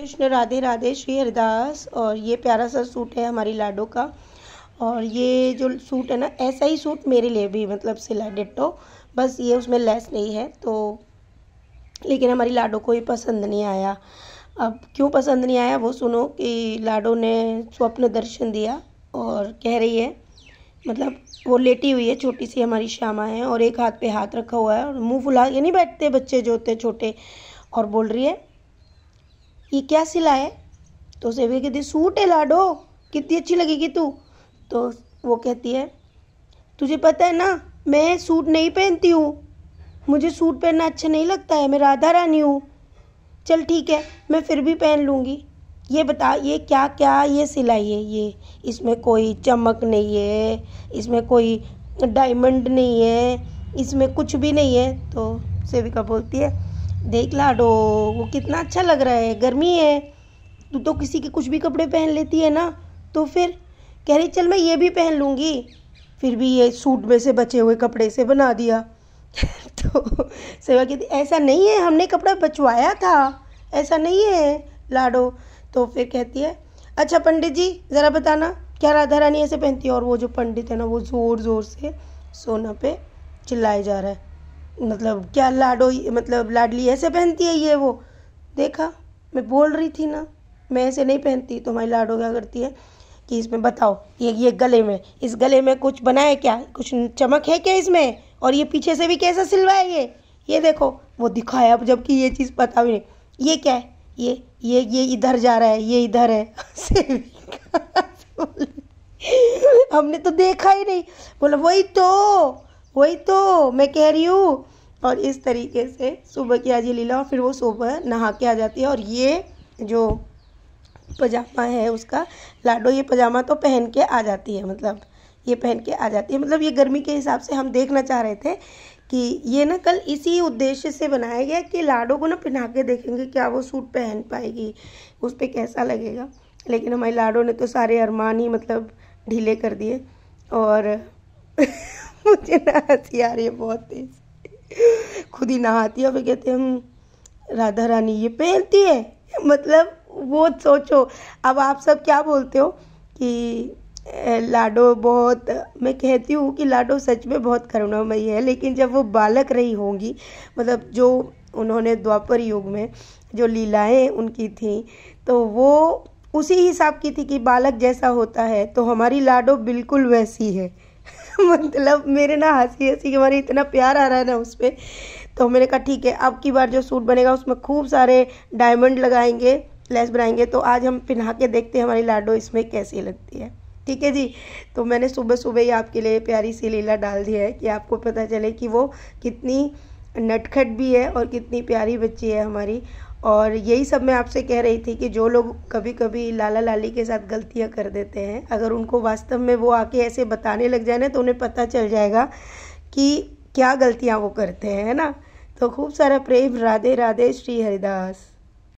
कृष्ण राधे राधे श्री हरिदास और ये प्यारा सा सूट है हमारी लाडो का और ये जो सूट है ना ऐसा ही सूट मेरे लिए भी मतलब सिला डिटो बस ये उसमें लेस नहीं है तो लेकिन हमारी लाडो को ये पसंद नहीं आया अब क्यों पसंद नहीं आया वो सुनो कि लाडो ने स्वप्न दर्शन दिया और कह रही है मतलब वो लेटी हुई है छोटी सी हमारी श्यामा है और एक हाथ पे हाथ रखा हुआ है और मुंह फुला के नहीं बैठते बच्चे जो होते हैं छोटे और बोल रही है ये क्या सिला है तो उसे भी कहती सूट है लाडो कितनी अच्छी लगेगी तू तो वो कहती है तुझे पता है ना मैं सूट नहीं पहनती हूँ मुझे सूट पहनना अच्छा नहीं लगता है मैं राधा रानी हूँ चल ठीक है मैं फिर भी पहन लूँगी ये बता ये क्या क्या ये सिलाई है ये इसमें कोई चमक नहीं है इसमें कोई डायमंड नहीं है इसमें कुछ भी नहीं है तो सेविका बोलती है देख लाडो वो कितना अच्छा लग रहा है गर्मी है तू तो किसी के कुछ भी कपड़े पहन लेती है ना तो फिर कह रही चल मैं ये भी पहन लूँगी फिर भी ये सूट में से बचे हुए कपड़े से बना दिया तो सेवा कहती ऐसा नहीं है हमने कपड़ा बचवाया था ऐसा नहीं है लाडो तो फिर कहती है अच्छा पंडित जी ज़रा बताना क्या राधा रानी ऐसे पहनती है और वो जो पंडित है ना वो ज़ोर ज़ोर से सोना पे चिल्लाए जा रहा है मतलब क्या लाडो मतलब लाडली ऐसे पहनती है ये वो देखा मैं बोल रही थी ना मैं ऐसे नहीं पहनती तो हमारी लाडो क्या करती है कि इसमें बताओ ये ये गले में इस गले में कुछ बना है क्या कुछ चमक है क्या इसमें और ये पीछे से भी कैसा सिलवाए ये ये देखो वो दिखाया अब जबकि ये चीज़ पता भी नहीं ये क्या है ये ये ये इधर जा रहा है ये इधर है हमने तो देखा ही नहीं बोला वही तो वही तो मैं कह रही हूँ और इस तरीके से सुबह की ये लीला और फिर वो सुबह नहा के आ जाती है और ये जो पजामा है उसका लाडो ये पजामा तो पहन के आ जाती है मतलब ये पहन के आ जाती है मतलब ये गर्मी के हिसाब से हम देखना चाह रहे थे कि ये ना कल इसी उद्देश्य से बनाया गया कि लाडो को ना पहना के देखेंगे क्या वो सूट पहन पाएगी उस पर कैसा लगेगा लेकिन हमारे लाडो ने तो सारे अरमान ही मतलब ढीले कर दिए और मुझे ना हंसी आ रही है बहुत तेज खुद ही नहाती है फिर कहते हम हम्म, राधा रानी ये पहनती है मतलब वो सोचो अब आप सब क्या बोलते हो कि लाडो बहुत मैं कहती हूँ कि लाडो सच में बहुत करुणामयी है लेकिन जब वो बालक रही होंगी मतलब जो उन्होंने द्वापर युग में जो लीलाएं उनकी थी तो वो उसी हिसाब की थी कि बालक जैसा होता है तो हमारी लाडो बिल्कुल वैसी है मतलब मेरे ना हंसी हंसी के मारे इतना प्यार आ रहा है ना उस पर तो मैंने कहा ठीक है अब की बार जो सूट बनेगा उसमें खूब सारे डायमंड लगाएंगे लेस बनाएंगे तो आज हम पिन्हा के देखते हैं हमारी लाडो इसमें कैसी लगती है ठीक है जी तो मैंने सुबह सुबह ही आपके लिए प्यारी सी लीला डाल दी है कि आपको पता चले कि वो कितनी नटखट भी है और कितनी प्यारी बच्ची है हमारी और यही सब मैं आपसे कह रही थी कि जो लोग कभी कभी लाला लाली के साथ गलतियां कर देते हैं अगर उनको वास्तव में वो आके ऐसे बताने लग जाए ना तो उन्हें पता चल जाएगा कि क्या गलतियां वो करते हैं है ना तो खूब सारा प्रेम राधे राधे श्री हरिदास